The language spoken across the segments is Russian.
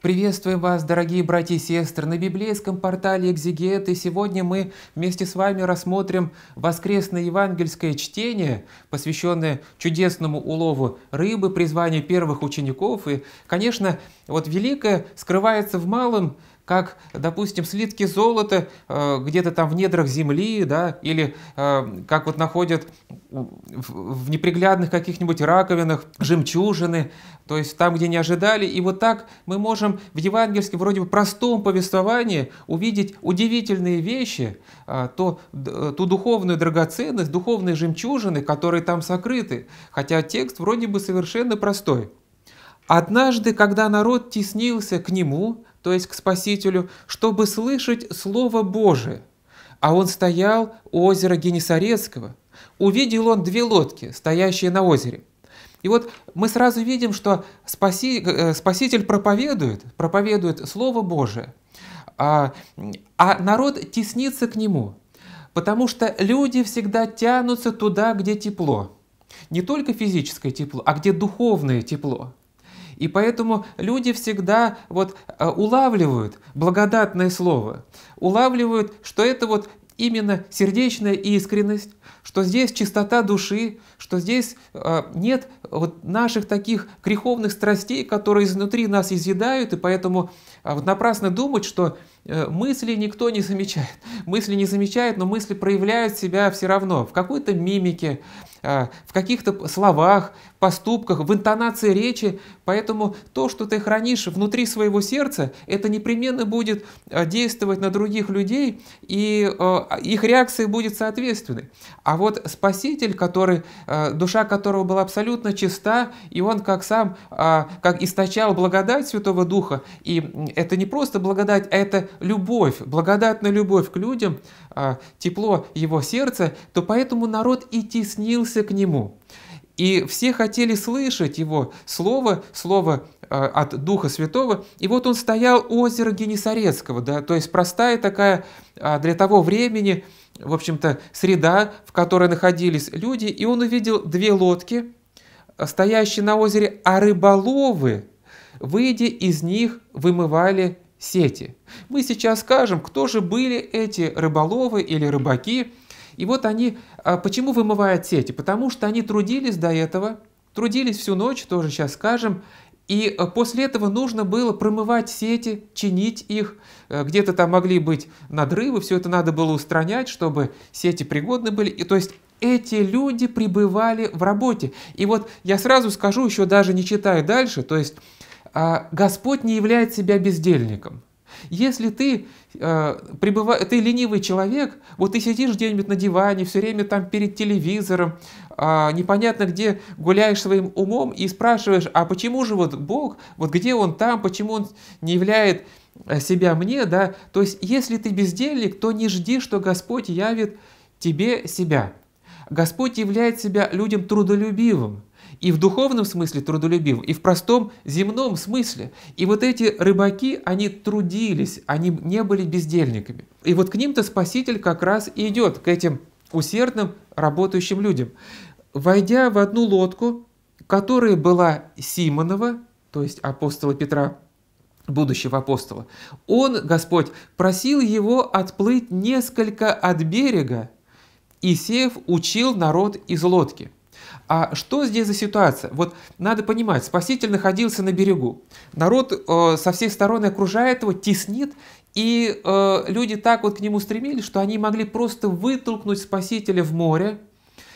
Приветствуем вас, дорогие братья и сестры, на библейском портале «Экзегет», и сегодня мы вместе с вами рассмотрим воскресное евангельское чтение, посвященное чудесному улову рыбы, призванию первых учеников. И, конечно, вот великое скрывается в малом, как, допустим, слитки золота э, где-то там в недрах земли, да, или э, как вот находят в, в неприглядных каких-нибудь раковинах жемчужины, то есть там, где не ожидали. И вот так мы можем в евангельском вроде бы простом повествовании увидеть удивительные вещи, э, то, э, ту духовную драгоценность, духовные жемчужины, которые там сокрыты, хотя текст вроде бы совершенно простой. Однажды, когда народ теснился к нему, то есть к Спасителю, чтобы слышать Слово Божие. А он стоял у озера Генесарецкого. Увидел он две лодки, стоящие на озере. И вот мы сразу видим, что спаси, э, Спаситель проповедует, проповедует Слово Божие, а, а народ теснится к Нему, потому что люди всегда тянутся туда, где тепло. Не только физическое тепло, а где духовное тепло. И поэтому люди всегда вот э, улавливают благодатное слово, улавливают, что это вот именно сердечная искренность, что здесь чистота души, что здесь э, нет вот наших таких греховных страстей, которые изнутри нас изъедают, и поэтому э, вот напрасно думать, что Э, мысли никто не замечает. Мысли не замечает, но мысли проявляют себя все равно в какой-то мимике, э, в каких-то словах, поступках, в интонации речи. Поэтому то, что ты хранишь внутри своего сердца, это непременно будет э, действовать на других людей, и а, их реакция будет соответственной. А вот Спаситель, который, душа которого была абсолютно чиста, и он как сам, а, как источал благодать Святого Духа, и это не просто благодать, а это любовь, благодатная любовь к людям, а, тепло его сердца, то поэтому народ и теснился к нему. И все хотели слышать его слово, слово а, от Духа Святого. И вот он стоял у озера Генесарецкого, да, то есть простая такая а, для того времени, в общем-то, среда, в которой находились люди. И он увидел две лодки, стоящие на озере, а рыболовы, выйдя из них, вымывали сети. Мы сейчас скажем, кто же были эти рыболовы или рыбаки. И вот они, а, почему вымывают сети? Потому что они трудились до этого, трудились всю ночь, тоже сейчас скажем, и а, после этого нужно было промывать сети, чинить их. А, где-то там могли быть надрывы, все это надо было устранять, чтобы сети пригодны были. И то есть эти люди пребывали в работе. И вот я сразу скажу, еще даже не читая дальше, то есть а Господь не являет себя бездельником. Если ты, э, пребыва... ты ленивый человек, вот ты сидишь где-нибудь на диване, все время там перед телевизором, э, непонятно где гуляешь своим умом и спрашиваешь, а почему же вот Бог, вот где он там, почему он не являет э, себя мне, да? То есть, если ты бездельник, то не жди, что Господь явит тебе себя. Господь являет себя людям трудолюбивым. И в духовном смысле трудолюбивым, и в простом земном смысле. И вот эти рыбаки, они трудились, они не были бездельниками. И вот к ним-то Спаситель как раз и идет, к этим усердным работающим людям. Войдя в одну лодку, которая была Симонова, то есть апостола Петра, будущего апостола, он, Господь, просил его отплыть несколько от берега, и Сеев учил народ из лодки – а что здесь за ситуация? Вот надо понимать, Спаситель находился на берегу. Народ э, со всех сторон окружает его, теснит, и э, люди так вот к нему стремились, что они могли просто вытолкнуть Спасителя в море,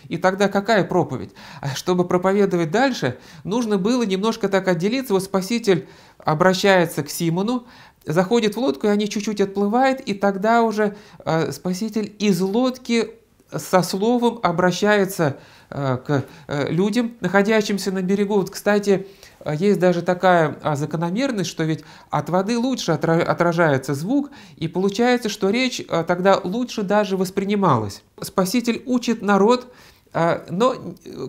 и тогда какая проповедь? А чтобы проповедовать дальше, нужно было немножко так отделиться. Вот Спаситель обращается к Симону, заходит в лодку, и они чуть-чуть отплывают, и тогда уже э, Спаситель из лодки со словом обращается э, к э, людям, находящимся на берегу. Вот, кстати, э, есть даже такая а, закономерность, что ведь от воды лучше отражается звук, и получается, что речь тогда лучше даже воспринималась. Спаситель учит народ, но,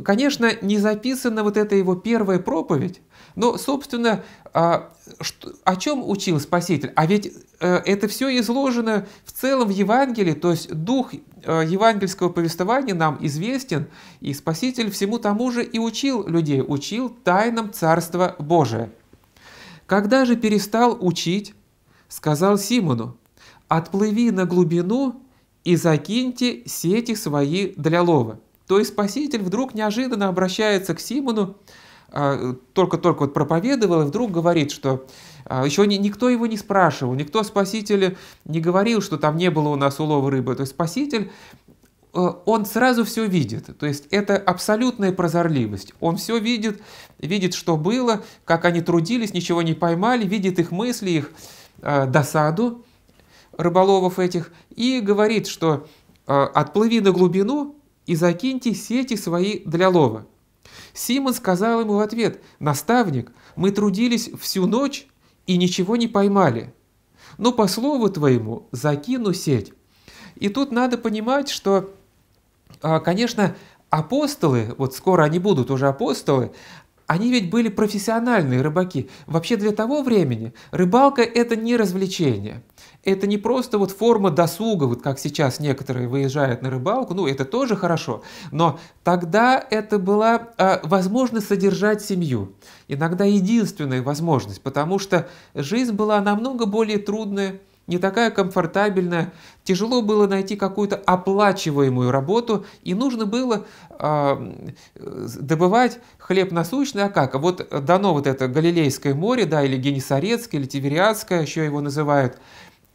конечно, не записана вот эта его первая проповедь, но, ну, собственно, а, о чем учил Спаситель? А ведь э, это все изложено в целом в Евангелии, то есть дух э, евангельского повествования нам известен, и Спаситель всему тому же и учил людей, учил тайнам Царства Божия. Когда же перестал учить, сказал Симону, «Отплыви на глубину и закиньте сети свои для лова». То есть Спаситель вдруг неожиданно обращается к Симону а, только-только вот проповедовал, и вдруг говорит, что а, еще никто его не спрашивал, никто Спасителя не говорил, что там не было у нас улова рыбы. То есть Спаситель, э, он сразу все видит. То есть это абсолютная прозорливость. Он все видит, видит, что было, как они трудились, ничего не поймали, видит их мысли, их э, досаду рыболовов этих, и говорит, что э, «отплыви на глубину и закиньте сети свои для лова». Симон сказал ему в ответ, «Наставник, мы трудились всю ночь и ничего не поймали. Но по слову твоему закину сеть». И тут надо понимать, что, а, конечно, апостолы, вот скоро они будут уже апостолы, они ведь были профессиональные рыбаки. Вообще для того времени рыбалка – это не развлечение это не просто вот форма досуга, вот как сейчас некоторые выезжают на рыбалку, ну это тоже хорошо, но тогда это была э, возможность содержать семью, иногда единственная возможность, потому что жизнь была намного более трудная, не такая комфортабельная, тяжело было найти какую-то оплачиваемую работу, и нужно было э, добывать хлеб насущный, а как? вот дано вот это Галилейское море, да, или Генесарецкое, или Тивериадское, еще его называют,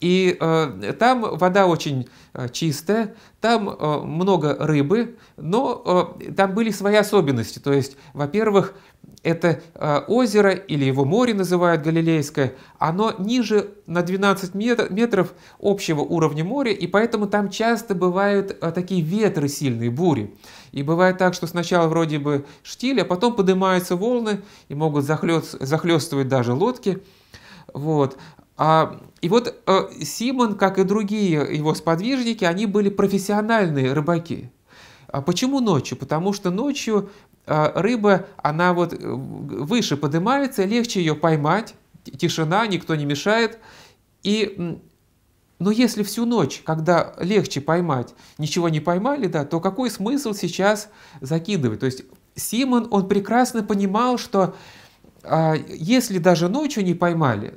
и э, там вода очень э, чистая, там э, много рыбы, но э, там были свои особенности. То есть, во-первых, это э, озеро или его море называют Галилейское, оно ниже на 12 метр, метров общего уровня моря, и поэтому там часто бывают э, такие ветры сильные, бури. И бывает так, что сначала вроде бы штиль, а потом поднимаются волны и могут захлёст, захлёстывать даже лодки. Вот. А, и вот э, Симон, как и другие его сподвижники, они были профессиональные рыбаки. А Почему ночью? Потому что ночью э, рыба, она вот э, выше поднимается, легче ее поймать, тишина, никто не мешает. И, но если всю ночь, когда легче поймать, ничего не поймали, да, то какой смысл сейчас закидывать? То есть Симон, он прекрасно понимал, что а, если даже ночью не поймали,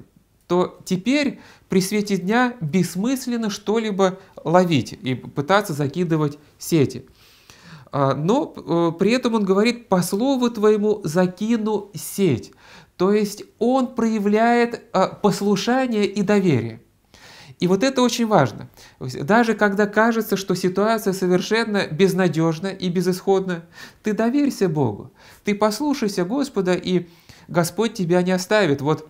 то теперь при свете дня бессмысленно что-либо ловить и пытаться закидывать сети. А, но э, при этом он говорит, по слову твоему закину сеть. То есть он проявляет э, послушание и доверие. И вот это очень важно. Даже когда кажется, что ситуация совершенно безнадежна и безысходна, ты доверься Богу, ты послушайся Господа, и Господь тебя не оставит. Вот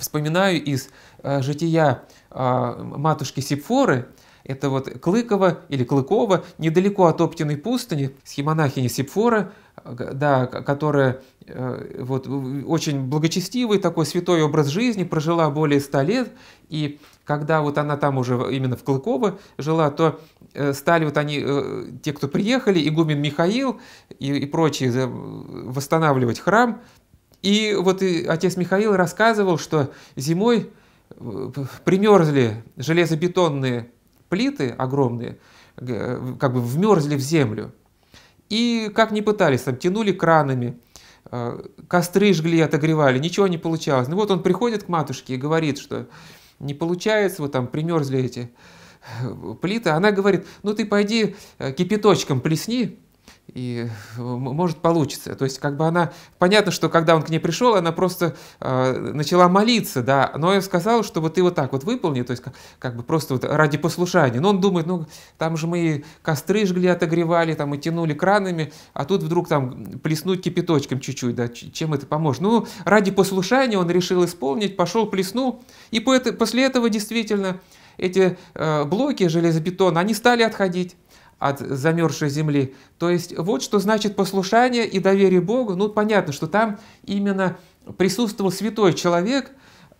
вспоминаю из э, жития э, матушки Сепфоры, это вот Клыкова или Клыкова, недалеко от Оптиной пустыни, схемонахини Сепфора, да, которая э, вот, очень благочестивый такой святой образ жизни, прожила более ста лет, и когда вот она там уже именно в Клыково жила, то э, стали вот они, э, те, кто приехали, игумен Михаил и, и прочие, восстанавливать храм, и вот и отец Михаил рассказывал, что зимой э, примерзли железобетонные плиты огромные, э, как бы вмерзли в землю. И как ни пытались, там тянули кранами, э, костры жгли, отогревали, ничего не получалось. Ну вот он приходит к матушке и говорит, что не получается, вот там примерзли эти плиты. Она говорит, ну ты пойди кипяточком плесни, и э, может получится. То есть, как бы она, понятно, что когда он к ней пришел, она просто э, начала молиться, да, но я сказал, что вот ты вот так вот выполни, то есть, как, как бы просто вот ради послушания. Но он думает, ну, там же мы костры жгли, отогревали, там и тянули кранами, а тут вдруг там плеснуть кипяточком чуть-чуть, да, чем это поможет. Ну, ради послушания он решил исполнить, пошел, плеснул, и после этого действительно эти э, блоки железобетона, они стали отходить от замерзшей земли. То есть вот что значит послушание и доверие Богу. Ну, понятно, что там именно присутствовал святой человек,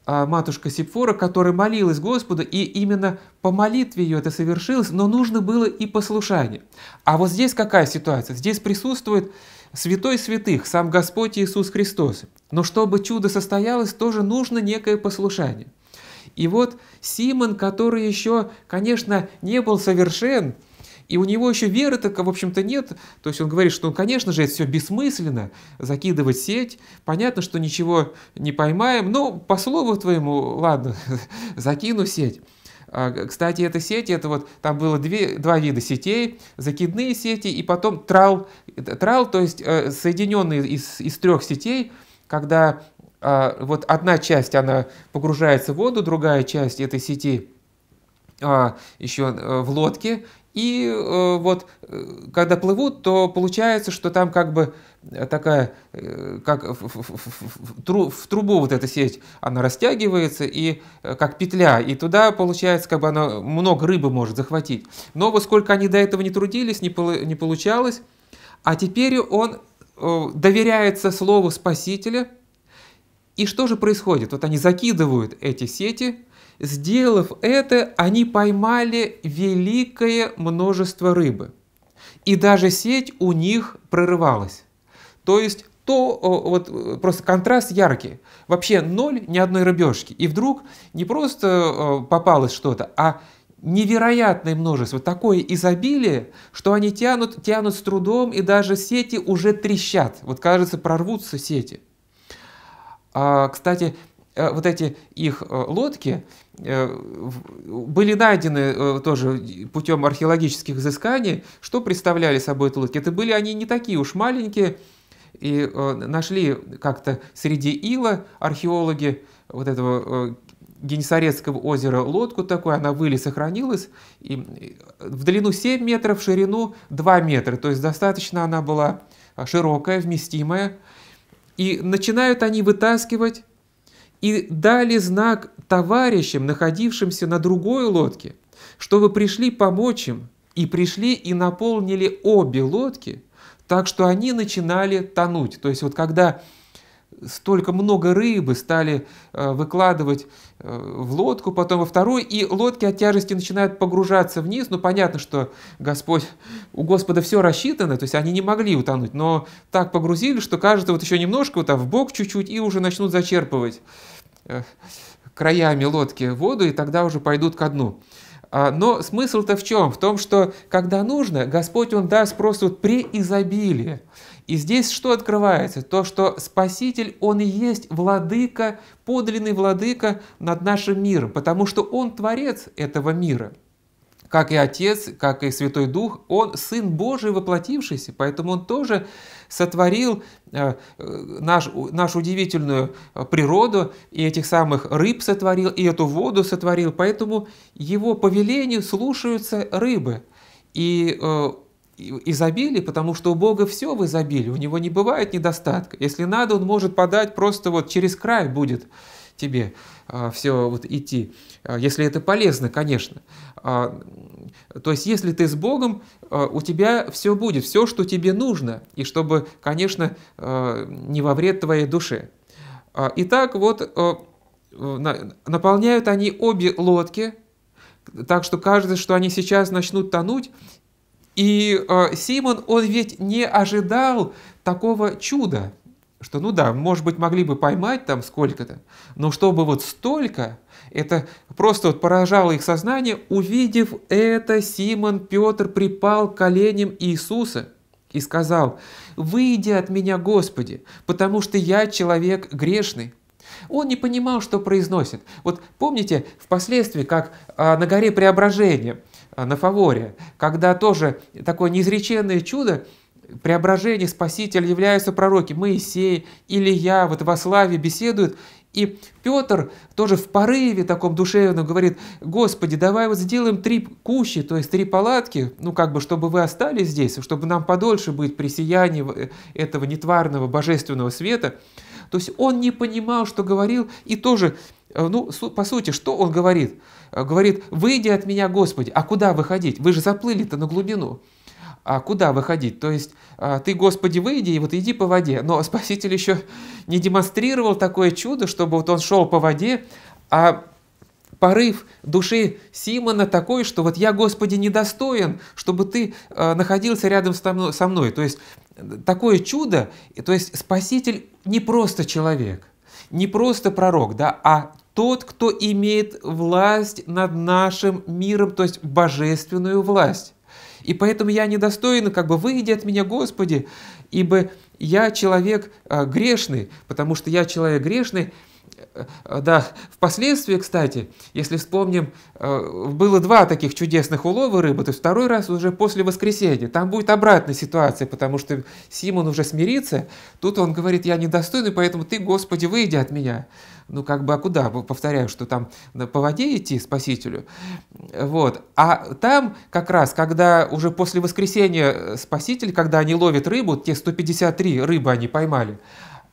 а, матушка Сепфора, которая молилась Господу, и именно по молитве ее это совершилось, но нужно было и послушание. А вот здесь какая ситуация? Здесь присутствует святой святых, сам Господь Иисус Христос. Но чтобы чудо состоялось, тоже нужно некое послушание. И вот Симон, который еще, конечно, не был совершен, и у него еще веры так, в общем-то, нет. То есть он говорит, что, ну, конечно же, это все бессмысленно, закидывать сеть. Понятно, что ничего не поймаем, но по слову твоему, ладно, закину сеть. А, кстати, эта сеть, это вот, там было две, два вида сетей, закидные сети и потом трал, трал то есть э, соединенные из, из трех сетей, когда а, вот одна часть, она погружается в воду, другая часть этой сети – а еще э, в лодке, и э, вот э, когда плывут, то получается, что там как бы такая, как в, в, в, тру, в трубу вот эта сеть, она растягивается, и как петля, и туда получается, как бы она много рыбы может захватить. Но вот сколько они до этого не трудились, не, пол, не получалось, а теперь он доверяется слову Спасителя, и что же происходит? Вот они закидывают эти сети – Сделав это, они поймали великое множество рыбы. И даже сеть у них прорывалась. То есть то вот э, просто контраст яркий. Вообще ноль ни одной рыбешки. И вдруг не просто э, попалось что-то, а невероятное множество, такое изобилие, что они тянут, тянут с трудом, и даже сети уже трещат. Вот кажется, прорвутся сети. А, кстати, Э, вот эти их э, лодки э, были найдены тоже путем археологических изысканий. Что представляли собой эти лодки? Это были они не такие уж маленькие, и нашли как-то среди ила археологи вот этого Генесарецкого озера лодку такую, она выли сохранилась, и в длину 7 метров, в ширину 2 метра, то есть достаточно она была широкая, вместимая. И начинают они вытаскивать и дали знак товарищам, находившимся на другой лодке, что вы пришли помочь им, и пришли и наполнили обе лодки, так что они начинали тонуть. То есть вот когда столько много рыбы стали э, выкладывать э, в лодку, потом во вторую, и лодки от тяжести начинают погружаться вниз. Ну, понятно, что Господь, у Господа все рассчитано, то есть они не могли утонуть, но так погрузили, что кажется, вот еще немножко, вот там в бок чуть-чуть, и уже начнут зачерпывать э, краями лодки воду, и тогда уже пойдут ко дну. А, но смысл-то в чем? В том, что когда нужно, Господь, Он даст просто вот при изобилии. И здесь что открывается? То, что Спаситель, Он и есть владыка, подлинный владыка над нашим миром, потому что Он творец этого мира. Как и Отец, как и Святой Дух, Он Сын Божий воплотившийся, поэтому Он тоже сотворил э, э, наш, нашу удивительную э, природу, и этих самых рыб сотворил, и эту воду сотворил, поэтому Его повелению слушаются рыбы. И изобилии, потому что у Бога все в изобилии, у него не бывает недостатка. Если надо, он может подать просто вот через край будет тебе а, все вот идти, а, если это полезно, конечно. А, то есть, если ты с Богом, у тебя все будет, все, что тебе нужно, и чтобы, конечно, не во вред твоей душе. Итак, вот наполняют они обе лодки, так что кажется, что они сейчас начнут тонуть, и э, Симон, он ведь не ожидал такого чуда, что, ну да, может быть, могли бы поймать там сколько-то, но чтобы вот столько, это просто вот поражало их сознание. Увидев это, Симон Петр припал к коленям Иисуса и сказал, «Выйди от меня, Господи, потому что я человек грешный». Он не понимал, что произносит. Вот помните, впоследствии, как а, на горе Преображения – Э, на фаворе, когда тоже такое неизреченное чудо, преображение, спаситель являются пророки Моисей, Илья, вот во славе беседуют, и Петр тоже в порыве таком душевном говорит, «Господи, давай вот сделаем три кущи, то есть три палатки, ну как бы, чтобы вы остались здесь, чтобы нам подольше быть при сиянии э, этого нетварного божественного света». То есть он не понимал, что говорил, и тоже, э, ну, по сути, что он говорит? Э, говорит, выйди от меня, Господи, а куда выходить? Вы же заплыли-то на глубину. А куда выходить? То есть э, ты, Господи, выйди и вот иди по воде. Но Спаситель еще не демонстрировал такое чудо, чтобы вот он шел по воде, а порыв души Симона такой, что вот я, Господи, недостоин, чтобы ты находился рядом со мной. То есть такое чудо, то есть Спаситель не просто человек, не просто пророк, да, а тот, кто имеет власть над нашим миром, то есть божественную власть. И поэтому я недостоин, как бы выйди от меня, Господи, ибо я человек э, грешный, потому что я человек грешный, Э, да, впоследствии, кстати, если вспомним, э, было два таких чудесных улова рыбы, то есть второй раз уже после воскресенья. Там будет обратная ситуация, потому что Симон уже смирится, тут он говорит, я недостойный, поэтому ты, Господи, выйди от меня. Ну, как бы, а куда? Повторяю, что там по воде идти Спасителю. Вот. А там как раз, когда уже после воскресения э, Спаситель, когда они ловят рыбу, те 153 рыбы они поймали,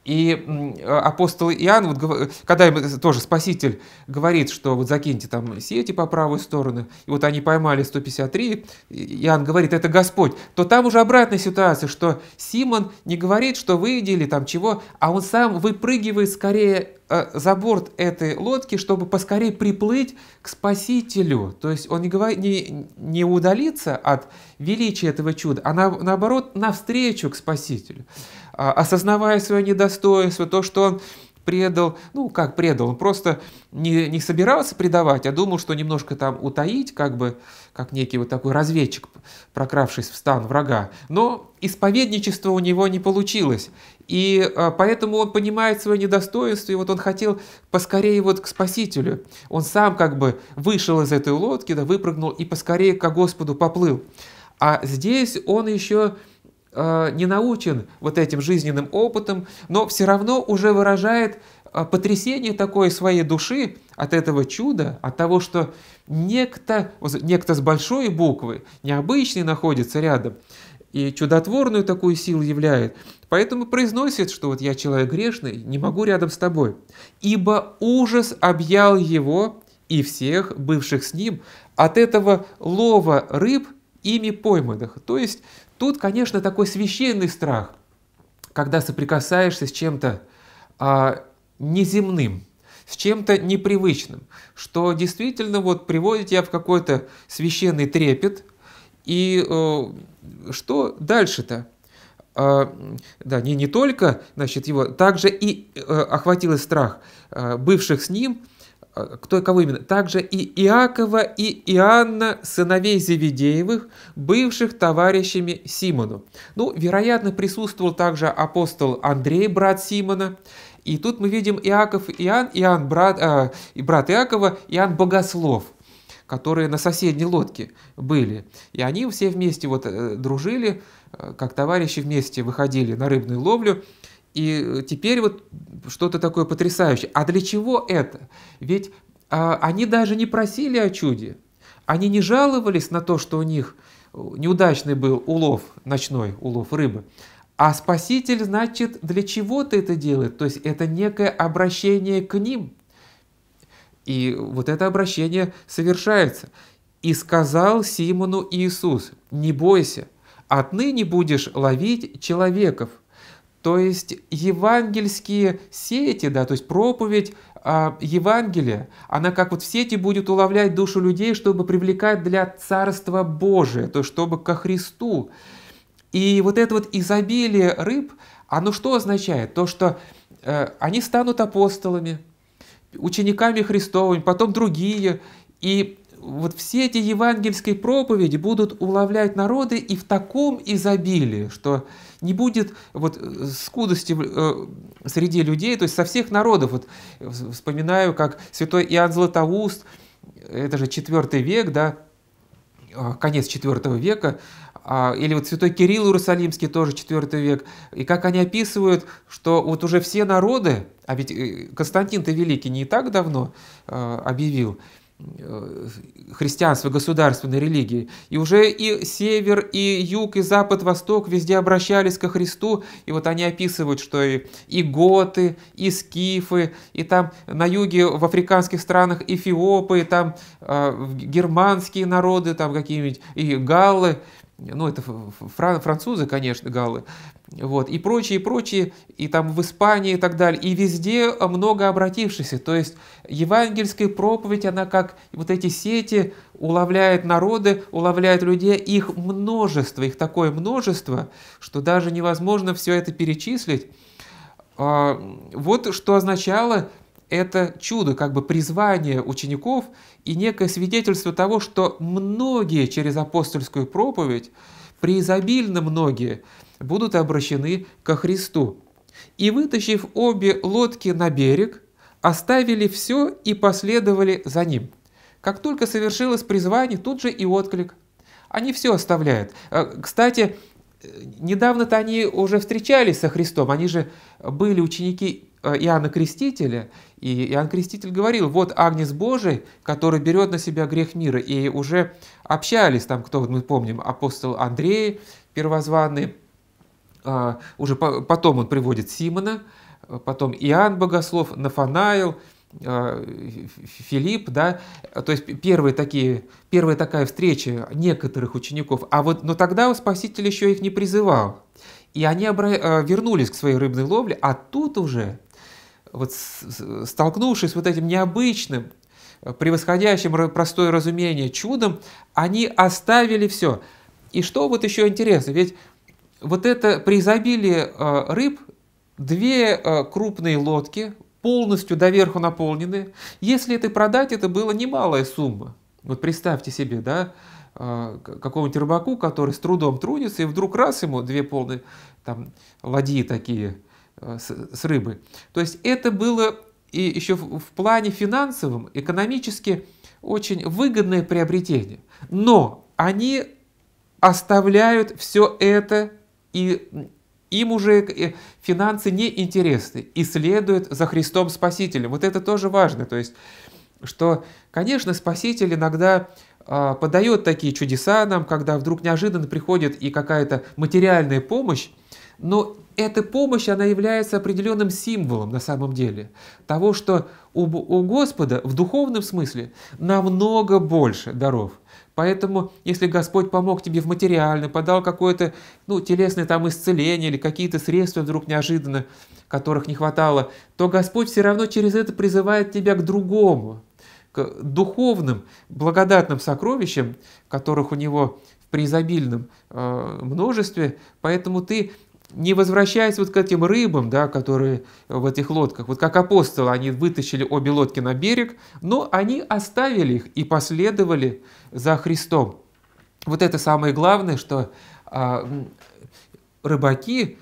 и а, апостол Иоанн, вот, когда э, тоже Спаситель говорит, что вот закиньте там сети по правую сторону, и вот они поймали 153, Иоанн говорит, это Господь, то там уже обратная ситуация, что Симон не говорит, что вы видели там чего, а он сам выпрыгивает скорее э, за борт этой лодки, чтобы поскорее приплыть к Спасителю. То есть он не, говорит, не, не удалится от величия этого чуда, а на, наоборот навстречу к Спасителю. А, осознавая свое недостоинство, то, что он предал, ну как предал, он просто не, не собирался предавать, а думал, что немножко там утаить, как бы, как некий вот такой разведчик, прокравшись в стан врага. Но исповедничество у него не получилось, и а, поэтому он понимает свое недостоинство, и вот он хотел поскорее вот к Спасителю. Он сам как бы вышел из этой лодки, да, выпрыгнул и поскорее к Господу поплыл. А здесь он еще Э, не научен вот этим жизненным опытом, но все равно уже выражает э, потрясение такое своей души от этого чуда, от того, что некто, некто с большой буквы, необычный находится рядом, и чудотворную такую силу являет. Поэтому произносит, что вот я человек грешный, не могу рядом с тобой. Ибо ужас объял его и всех бывших с ним от этого лова рыб, ими пойманных. То есть Тут, конечно, такой священный страх, когда соприкасаешься с чем-то а, неземным, с чем-то непривычным, что действительно вот приводит тебя в какой-то священный трепет. И э, что дальше-то? Э, да, не, не только, значит, его, также и э, охватил страх э, бывших с ним – а, кто, кого именно? Также и Иакова и Иоанна, сыновей Зеведеевых, бывших товарищами Симону. Ну, вероятно, присутствовал также апостол Андрей, брат Симона. И тут мы видим Иаков и Иоанн, Иоанн брат, э, брат Иакова, Иоанн Богослов которые на соседней лодке были. И они все вместе вот э, дружили, э, как товарищи вместе выходили на рыбную ловлю. И э, теперь вот что-то такое потрясающее. А для чего это? Ведь а, они даже не просили о чуде. Они не жаловались на то, что у них э, неудачный был улов, ночной улов рыбы. А Спаситель, значит, для чего-то это делает. То есть это некое обращение к ним. И вот это обращение совершается. «И сказал Симону Иисус, не бойся, отныне будешь ловить человеков». То есть евангельские сети, да, то есть проповедь э, а, Евангелия, она как вот в сети будет уловлять душу людей, чтобы привлекать для Царства Божия, то есть чтобы ко Христу. И вот это вот изобилие рыб, оно что означает? То, что э, они станут апостолами, учениками Христовыми, потом другие, и вот все эти евангельские проповеди будут уловлять народы и в таком изобилии, что не будет э, вот э, скудости э, среди людей, то есть со всех народов. Вот вспоминаю, как святой Иоанн Златоуст, это же IV век, да, конец IV века, а, или вот святой Кирилл Иерусалимский, тоже IV век, и как они описывают, что вот уже все народы, а ведь Константин-то Великий не так давно объявил, Э, христианства, государственной религии. И уже и север, и юг, и запад, восток везде обращались ко Христу. И вот они описывают, что и, и готы, и скифы, и там на юге в африканских странах эфиопы, и там э, германские народы, там какие-нибудь и галлы ну, это фран французы, конечно, галы, вот, и прочие, и прочие, и там в Испании и так далее, и везде э, много обратившихся, то есть евангельская проповедь, она как вот эти сети уловляет народы, уловляет людей, их множество, их такое множество, что даже невозможно все это перечислить, а, вот что означало это чудо, как бы призвание учеников и некое свидетельство того, что многие через апостольскую проповедь, преизобильно многие, будут обращены ко Христу. И вытащив обе лодки на берег, оставили все и последовали за ним. Как только совершилось призвание, тут же и отклик. Они все оставляют. Э, кстати, э, недавно-то они уже встречались со Христом, они же были ученики Э, Иоанна Крестителя, и Иоанн Креститель говорил, вот Агнец Божий, который берет на себя грех мира, и уже общались там, кто мы помним, апостол Андрей первозванный, а, уже потом он приводит Симона, потом Иоанн Богослов, Нафанаил, а, Филипп, да, то есть первые такие, первая такая встреча некоторых учеников, а вот, но тогда Спаситель еще их не призывал, и они обра... Э, вернулись к своей рыбной ловле, а тут уже вот столкнувшись с вот этим необычным, э, превосходящим простое разумение чудом, они оставили все. И что вот еще интересно, ведь вот это при изобилии э, рыб две э, крупные лодки полностью доверху наполнены. Если это продать, это была немалая сумма. Вот представьте себе, да, какому-нибудь рыбаку, который с трудом трудится, и вдруг раз ему две полные там ладьи такие – Э, с, с рыбы. То есть это было и еще в, в плане финансовом, экономически очень выгодное приобретение. Но они оставляют все это, и им уже финансы не интересны, и следуют за Христом Спасителем. Вот это тоже важно. То есть, что, конечно, Спаситель иногда а, подает такие чудеса нам, когда вдруг неожиданно приходит и какая-то материальная помощь, но эта помощь, она является определенным символом на самом деле того, что у, у Господа в духовном смысле намного больше даров. Поэтому, если Господь помог тебе в материальном, подал какое-то ну, телесное там исцеление или какие-то средства вдруг неожиданно, которых не хватало, то Господь все равно через это призывает тебя к другому, к духовным, благодатным сокровищам, которых у него в преизобильном э, множестве. Поэтому ты не возвращаясь вот к этим рыбам, да, которые в этих лодках, вот как апостолы, они вытащили обе лодки на берег, но они оставили их и последовали за Христом. Вот это самое главное, что а, рыбаки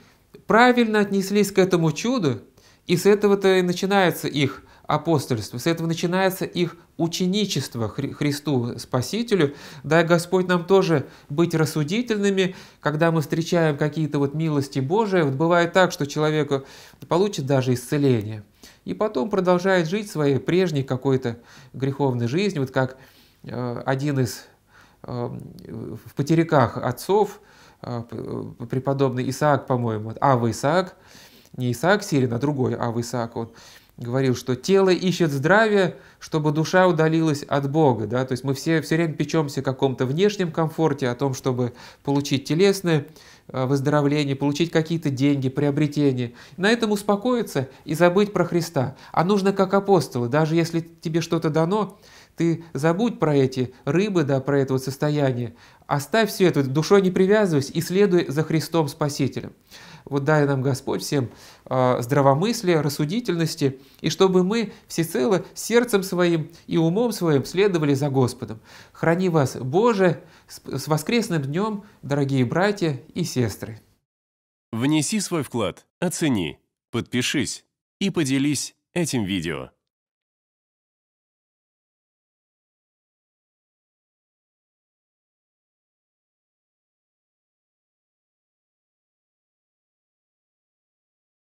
правильно отнеслись к этому чуду, и с этого-то и начинается их апостольство. С этого начинается их ученичество Христу Спасителю. Дай Господь нам тоже быть рассудительными, когда мы встречаем какие-то вот милости Божии. Вот бывает так, что человек получит даже исцеление, и потом продолжает жить своей прежней какой-то греховной жизнью, вот как э, один из э, в потеряках отцов, э, преподобный Исаак, по-моему, вот, Ава Исаак, не Исаак Сирин, а другой Ава Исаак, он говорил, что тело ищет здравия, чтобы душа удалилась от Бога. Да? То есть мы все все время печемся о каком-то внешнем комфорте, о том, чтобы получить телесное э, выздоровление, получить какие-то деньги, приобретения. На этом успокоиться и забыть про Христа. А нужно как апостолы, даже если тебе что-то дано, ты забудь про эти рыбы, да, про это вот состояние. Оставь все это, душой не привязывайся и следуй за Христом Спасителем. Вот дай нам Господь всем а, здравомыслия, рассудительности, и чтобы мы всецело сердцем своим и умом своим следовали за Господом. Храни вас, Боже, с воскресным днем, дорогие братья и сестры. Внеси свой вклад, оцени, подпишись и поделись этим видео.